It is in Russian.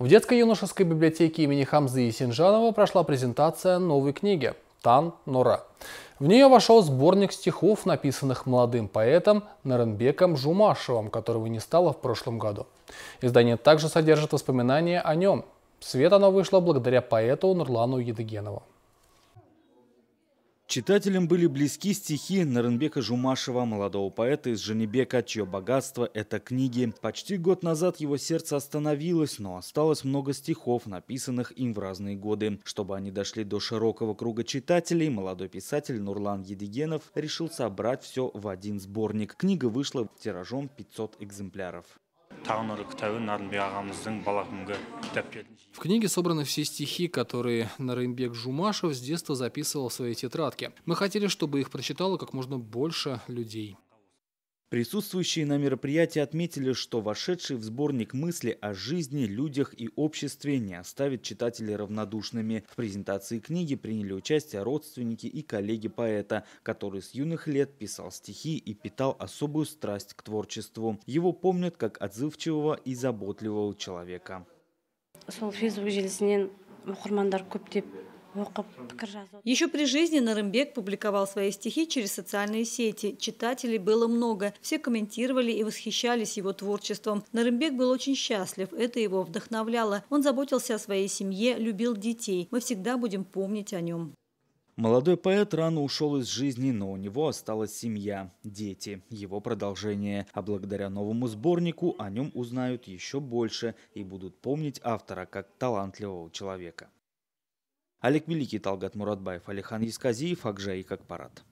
В детско-юношеской библиотеке имени Хамзы Есенжанова прошла презентация новой книги «Тан Нора». В нее вошел сборник стихов, написанных молодым поэтом Наренбеком Жумашевым, которого не стало в прошлом году. Издание также содержит воспоминания о нем. свет оно вышло благодаря поэту Нурлану Едыгенову. Читателям были близки стихи Наренбека Жумашева, молодого поэта из Женебека, чье богатство – это книги. Почти год назад его сердце остановилось, но осталось много стихов, написанных им в разные годы. Чтобы они дошли до широкого круга читателей, молодой писатель Нурлан Едигенов решил собрать все в один сборник. Книга вышла тиражом 500 экземпляров. В книге собраны все стихи, которые Нарымбек Жумашев с детства записывал в своей тетрадке. Мы хотели, чтобы их прочитало как можно больше людей. Присутствующие на мероприятии отметили, что вошедший в сборник мысли о жизни, людях и обществе не оставит читателей равнодушными. В презентации книги приняли участие родственники и коллеги поэта, который с юных лет писал стихи и питал особую страсть к творчеству. Его помнят как отзывчивого и заботливого человека. Еще при жизни Нарымбек публиковал свои стихи через социальные сети. Читателей было много. Все комментировали и восхищались его творчеством. Нарымбек был очень счастлив. Это его вдохновляло. Он заботился о своей семье, любил детей. Мы всегда будем помнить о нем. Молодой поэт рано ушел из жизни, но у него осталась семья, дети, его продолжение. А благодаря новому сборнику о нем узнают еще больше и будут помнить автора как талантливого человека. Олег Великий, Талгат Муратбаев, Алихан Исказиев, и как парад.